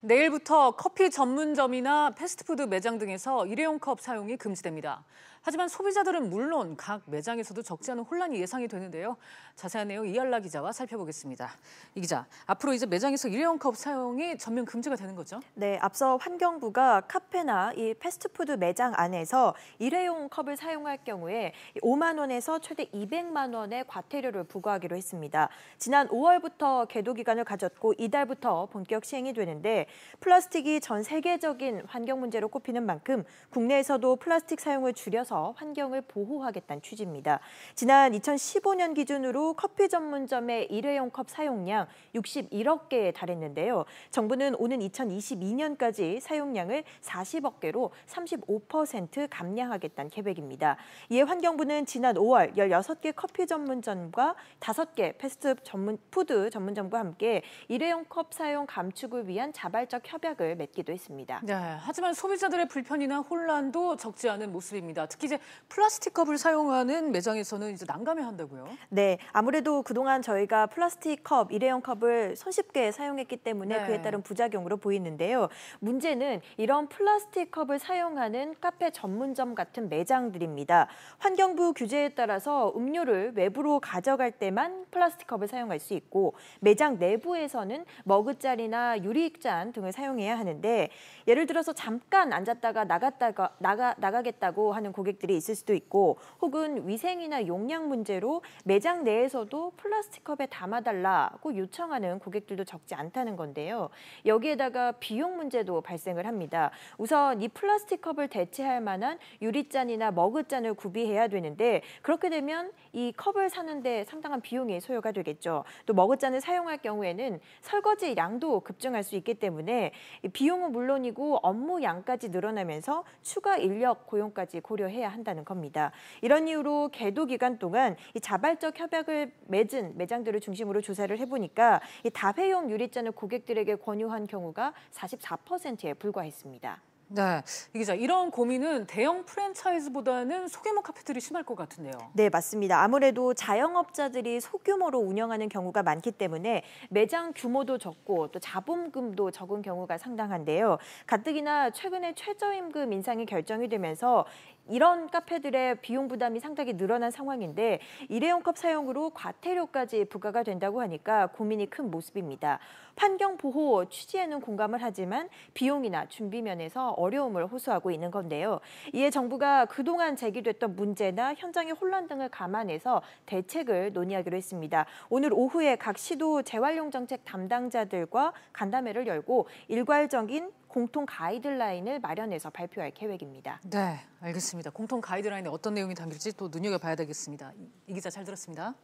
내일부터 커피 전문점이나 패스트푸드 매장 등에서 일회용 컵 사용이 금지됩니다. 하지만 소비자들은 물론 각 매장에서도 적지 않은 혼란이 예상이 되는데요. 자세한 내용 이알라 기자와 살펴보겠습니다. 이 기자, 앞으로 이제 매장에서 일회용 컵 사용이 전면 금지가 되는 거죠? 네, 앞서 환경부가 카페나 이 패스트푸드 매장 안에서 일회용 컵을 사용할 경우에 5만 원에서 최대 200만 원의 과태료를 부과하기로 했습니다. 지난 5월부터 계도 기간을 가졌고 이달부터 본격 시행이 되는데 플라스틱이 전 세계적인 환경 문제로 꼽히는 만큼 국내에서도 플라스틱 사용을 줄여서 환경을 보호하겠다는 취지입니다. 지난 2015년 기준으로 커피 전문점의 일회용 컵 사용량 61억 개에 달했는데요. 정부는 오는 2022년까지 사용량을 40억 개로 35% 감량하겠다는 계획입니다. 이에 환경부는 지난 5월 16개 커피 전문점과 5개 패스트 전문 푸드 전문점과 함께 일회용 컵 사용 감축을 위한 자발 자발적 협약을 맺기도 했습니다. 네, 하지만 소비자들의 불편이나 혼란도 적지 않은 모습입니다. 특히 이제 플라스틱 컵을 사용하는 매장에서는 이제 난감해 한다고요. 네, 아무래도 그동안 저희가 플라스틱 컵, 일회용 컵을 손쉽게 사용했기 때문에 네. 그에 따른 부작용으로 보이는데요. 문제는 이런 플라스틱 컵을 사용하는 카페 전문점 같은 매장들입니다. 환경부 규제에 따라서 음료를 외부로 가져갈 때만 플라스틱 컵을 사용할 수 있고 매장 내부에서는 머그잔이나 유리잔 시간 등을 사용해야 하는데 예를 들어서 잠깐 앉았다가 나갔다가 나가 나가겠다고 하는 고객들이 있을 수도 있고 혹은 위생이나 용량 문제로 매장 내에서도 플라스틱 컵에 담아달라고 요청하는 고객들도 적지 않다는 건데요. 여기에다가 비용 문제도 발생을 합니다. 우선 이 플라스틱 컵을 대체할 만한 유리잔이나 머그잔을 구비해야 되는데 그렇게 되면 이 컵을 사는데 상당한 비용이 소요가 되겠죠. 또 머그잔을 사용할 경우에는 설거지 양도 급증할 수 있기 때문에 때문에 비용은 물론이고 업무 양까지 늘어나면서 추가 인력 고용까지 고려해야 한다는 겁니다. 이런 이유로 계도 기간 동안 이 자발적 협약을 맺은 매장들을 중심으로 조사를 해보니까 이 다회용 유리잔을 고객들에게 권유한 경우가 44%에 불과했습니다. 네, 기자 이런 고민은 대형 프랜차이즈보다는 소규모 카페들이 심할 것 같은데요. 네, 맞습니다. 아무래도 자영업자들이 소규모로 운영하는 경우가 많기 때문에 매장 규모도 적고 또 자본금도 적은 경우가 상당한데요. 가뜩이나 최근에 최저임금 인상이 결정이 되면서 이런 카페들의 비용 부담이 상당히 늘어난 상황인데 일회용컵 사용으로 과태료까지 부과가 된다고 하니까 고민이 큰 모습입니다. 환경 보호 취지에는 공감을 하지만 비용이나 준비 면에서 어려움을 호소하고 있는 건데요. 이에 정부가 그동안 제기됐던 문제나 현장의 혼란 등을 감안해서 대책을 논의하기로 했습니다. 오늘 오후에 각 시도 재활용 정책 담당자들과 간담회를 열고 일괄적인 공통 가이드라인을 마련해서 발표할 계획입니다. 네, 알겠습니다. 공통 가이드라인에 어떤 내용이 담길지 또 눈여겨봐야 되겠습니다. 이 기자 잘 들었습니다.